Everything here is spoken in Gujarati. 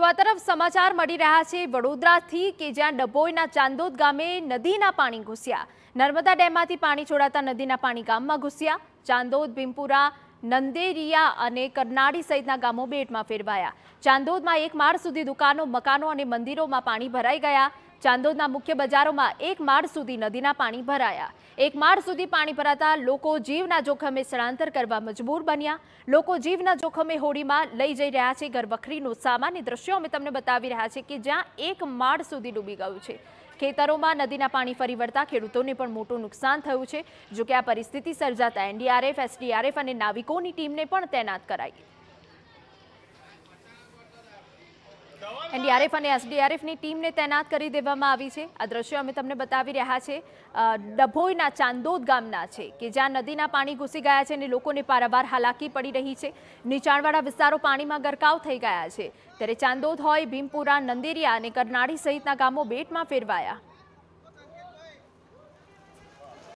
તો આ તરફ સમાચાર મળી રહ્યા છે વડોદરાથી કે જ્યાં ડભોઈના ચાંદોદ ગામે નદીના પાણી ઘૂસ્યા નર્મદા ડેમમાંથી પાણી છોડાતા નદીના પાણી ગામમાં ઘૂસ્યા ચાંદોદ ભીમપુરા નંદેરિયા અને કરનાળી સહિતના ગામો બેટમાં ફેરવાયા ચાંદોદમાં એક માળ સુધી દુકાનો મકાનો અને મંદિરોમાં પાણી ભરાઈ ગયા ચાંદોદના મુખ્ય બજારોમાં એક માળ સુધી નદીના પાણી ભરાયા એક માળ સુધી પાણી ભરાતા લોકો જીવના જોખમે સ્થળાંતર કરવા મજબૂર બન્યા લોકો જીવના જોખમે હોડીમાં લઈ જઈ રહ્યા છે ઘરવખરીનું સામાન્ય દ્રશ્યો અમે તમને બતાવી રહ્યા છીએ કે જ્યાં એક માળ સુધી ડૂબી ગયું છે ખેતરોમાં નદીના પાણી ફરી વળતા ખેડૂતોને પણ મોટું નુકસાન થયું છે જોકે આ પરિસ્થિતિ સર્જાતા એનડીઆરએફ એસડીઆરએફ અને નાવિકોની ટીમને પણ તૈનાત કરાઈ એનડીઆરએફ અને એસડીઆરએફની ટીમને તૈનાત કરી દેવામાં આવી છે આ દ્રશ્યો અમે તમને બતાવી રહ્યા છે ડભોઈના ચાંદોદ ગામના છે કે જ્યાં નદીના પાણી ઘૂસી ગયા છે અને લોકોને પારાવાર હાલાકી પડી રહી છે નીચાણવાળા વિસ્તારો પાણીમાં ગરકાવ થઈ ગયા છે ત્યારે ચાંદોદ હોય ભીમપુરા નંદેરિયા અને કરનાળી સહિતના ગામો બેટમાં ફેરવાયા